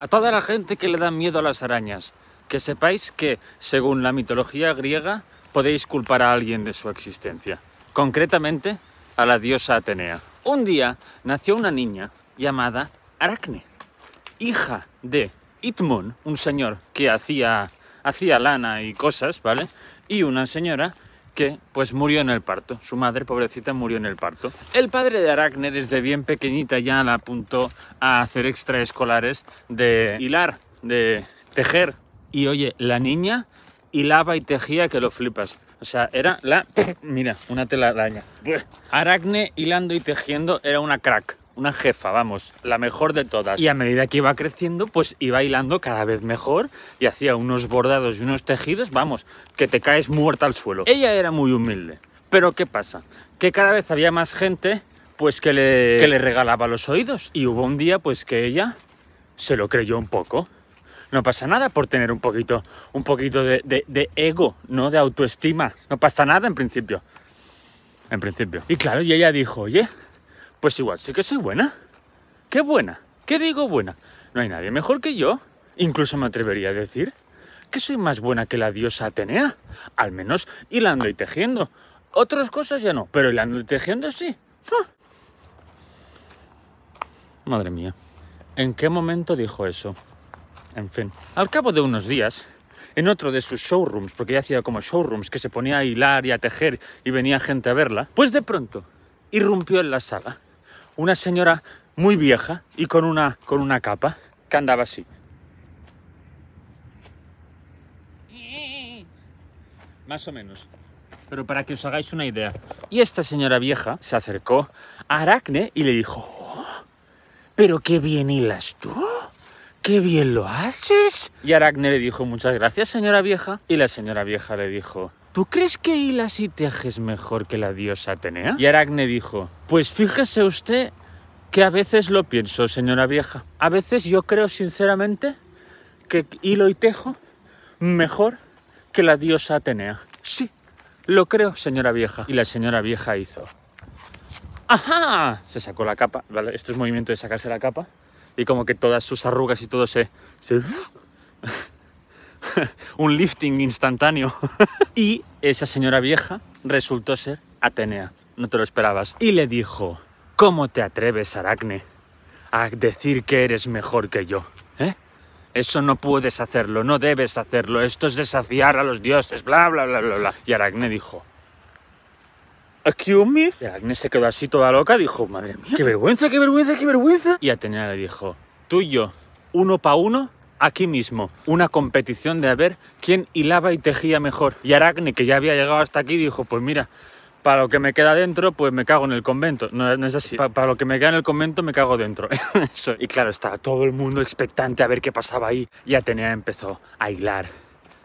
A toda la gente que le da miedo a las arañas, que sepáis que, según la mitología griega, podéis culpar a alguien de su existencia, concretamente a la diosa Atenea. Un día nació una niña llamada Aracne, hija de Itmón, un señor que hacía, hacía lana y cosas, ¿vale? Y una señora que pues murió en el parto. Su madre, pobrecita, murió en el parto. El padre de Aracne desde bien pequeñita ya la apuntó a hacer extraescolares de hilar, de tejer. Y oye, la niña hilaba y tejía que lo flipas. O sea, era la... Mira, una telaraña. Aracne hilando y tejiendo era una crack una jefa, vamos, la mejor de todas. Y a medida que iba creciendo, pues iba hilando cada vez mejor y hacía unos bordados y unos tejidos, vamos, que te caes muerta al suelo. Ella era muy humilde. Pero ¿qué pasa? Que cada vez había más gente pues que le, le regalaba los oídos. Y hubo un día pues que ella se lo creyó un poco. No pasa nada por tener un poquito, un poquito de, de ego, ¿no? De autoestima. No pasa nada en principio. En principio. Y claro, y ella dijo, oye, pues igual, sí que soy buena. ¿Qué buena? ¿Qué digo buena? No hay nadie mejor que yo. Incluso me atrevería a decir que soy más buena que la diosa Atenea. Al menos hilando y tejiendo. Otras cosas ya no, pero hilando y tejiendo sí. Ah. Madre mía. ¿En qué momento dijo eso? En fin. Al cabo de unos días, en otro de sus showrooms, porque ya hacía como showrooms, que se ponía a hilar y a tejer y venía gente a verla, pues de pronto irrumpió en la sala una señora muy vieja y con una, con una capa que andaba así. Más o menos. Pero para que os hagáis una idea. Y esta señora vieja se acercó a Aracne y le dijo, oh, pero qué bien hilas tú. ¡Qué bien lo haces! Y Aracne le dijo, muchas gracias, señora vieja. Y la señora vieja le dijo, ¿Tú crees que hilas y tejes mejor que la diosa Atenea? Y Aracne dijo, pues fíjese usted que a veces lo pienso, señora vieja. A veces yo creo sinceramente que hilo y tejo mejor que la diosa Atenea. Sí, lo creo, señora vieja. Y la señora vieja hizo. ¡Ajá! Se sacó la capa, Esto es movimiento de sacarse la capa. Y como que todas sus arrugas y todo se... se... un lifting instantáneo. y esa señora vieja resultó ser Atenea, no te lo esperabas. Y le dijo, ¿cómo te atreves, Aracne, a decir que eres mejor que yo? ¿Eh? Eso no puedes hacerlo, no debes hacerlo, esto es desafiar a los dioses, bla, bla, bla, bla, bla. Y Aracne dijo, ¿Excuse me? Y Aracne se quedó así toda loca, dijo, madre mía, qué vergüenza, qué vergüenza, qué vergüenza. Y Atenea le dijo, tú y yo, uno pa' uno, aquí mismo una competición de a ver quién hilaba y tejía mejor. Y Aracne, que ya había llegado hasta aquí, dijo, pues mira, para lo que me queda dentro, pues me cago en el convento. No, es así. Para, lo que me queda en el convento, me cago dentro. Y claro, estaba todo el mundo expectante a ver qué pasaba ahí. Y Atenea empezó a hilar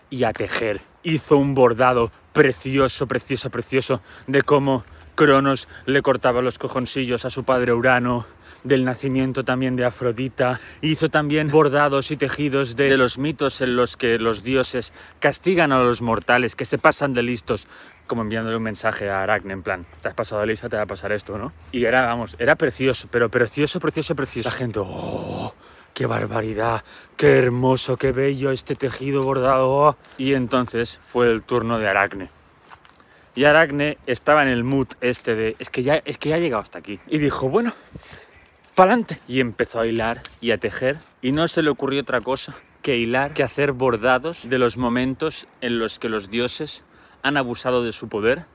y a tejer. Hizo un bordado precioso, precioso, precioso de cómo Cronos le cortaba los cojoncillos a su padre Urano del nacimiento también de Afrodita. Hizo también bordados y tejidos de, los mitos en los que los dioses castigan a los mortales que se pasan de listos como enviándole un mensaje a Aracne, en plan, te has pasado a lista, te va a pasar esto, ¿no? Y era, vamos, era precioso, pero precioso, precioso, precioso. La gente, ¡oh! ¡Qué barbaridad! ¡Qué hermoso! ¡Qué bello este tejido bordado! Y entonces fue el turno de Aracne. Y Aracne estaba en el mood este de, es que ya, es que ya ha llegado hasta aquí. Y dijo, bueno, y empezó a hilar y a tejer y no se le ocurrió otra cosa que hilar, que hacer bordados de los momentos en los que los dioses han abusado de su poder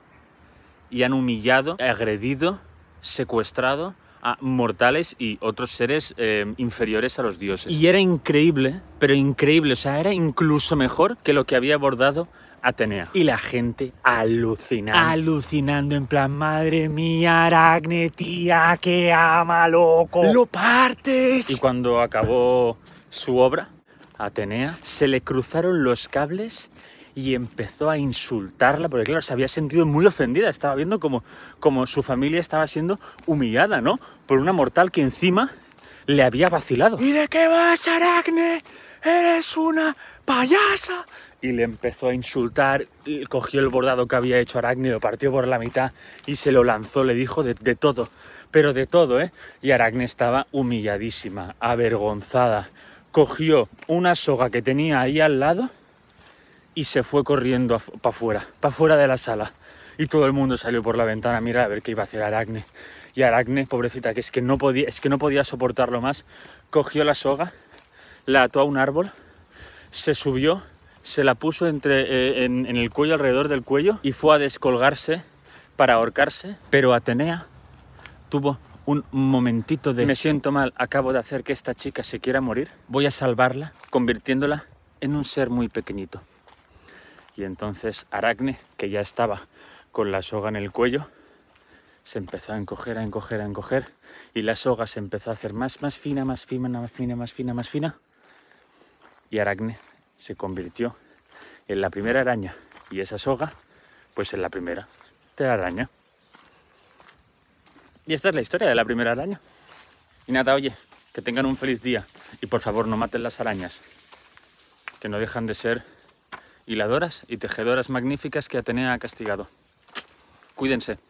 y han humillado, agredido, secuestrado a mortales y otros seres eh, inferiores a los dioses. Y era increíble, pero increíble, o sea, era incluso mejor que lo que había bordado. Atenea. Y la gente alucinando. Alucinando, en plan, madre mía, Aracne, tía, que ama, loco. ¡Lo partes! Y cuando acabó su obra, Atenea, se le cruzaron los cables y empezó a insultarla, porque claro, se había sentido muy ofendida, estaba viendo como, como su familia estaba siendo humillada, ¿no? Por una mortal que encima le había vacilado. ¿Y de qué vas, Aracne? eres una payasa. Y le empezó a insultar, cogió el bordado que había hecho Aracne, lo partió por la mitad y se lo lanzó, le dijo de, todo, pero de todo, ¿eh? Y Aracne estaba humilladísima, avergonzada. Cogió una soga que tenía ahí al lado y se fue corriendo para afuera, para afuera de la sala. Y todo el mundo salió por la ventana a mirar a ver qué iba a hacer Aracne. Y Aracne, pobrecita, que es que no podía, es que no podía soportarlo más, cogió la soga la ató a un árbol, se subió, se la puso entre, eh, en, en el cuello, alrededor del cuello, y fue a descolgarse para ahorcarse. Pero Atenea tuvo un momentito de me siento mal, acabo de hacer que esta chica se quiera morir, voy a salvarla convirtiéndola en un ser muy pequeñito. Y entonces Aracne, que ya estaba con la soga en el cuello, se empezó a encoger, a encoger, a encoger, y la soga se empezó a hacer más, más fina, más fina, más fina, más fina, más fina, y Aracne se convirtió en la primera araña y esa soga pues en la primera de araña. Y esta es la historia de la primera araña. Y nada, oye, que tengan un feliz día y por favor no maten las arañas, que no dejan de ser hiladoras y tejedoras magníficas que Atenea ha castigado. Cuídense.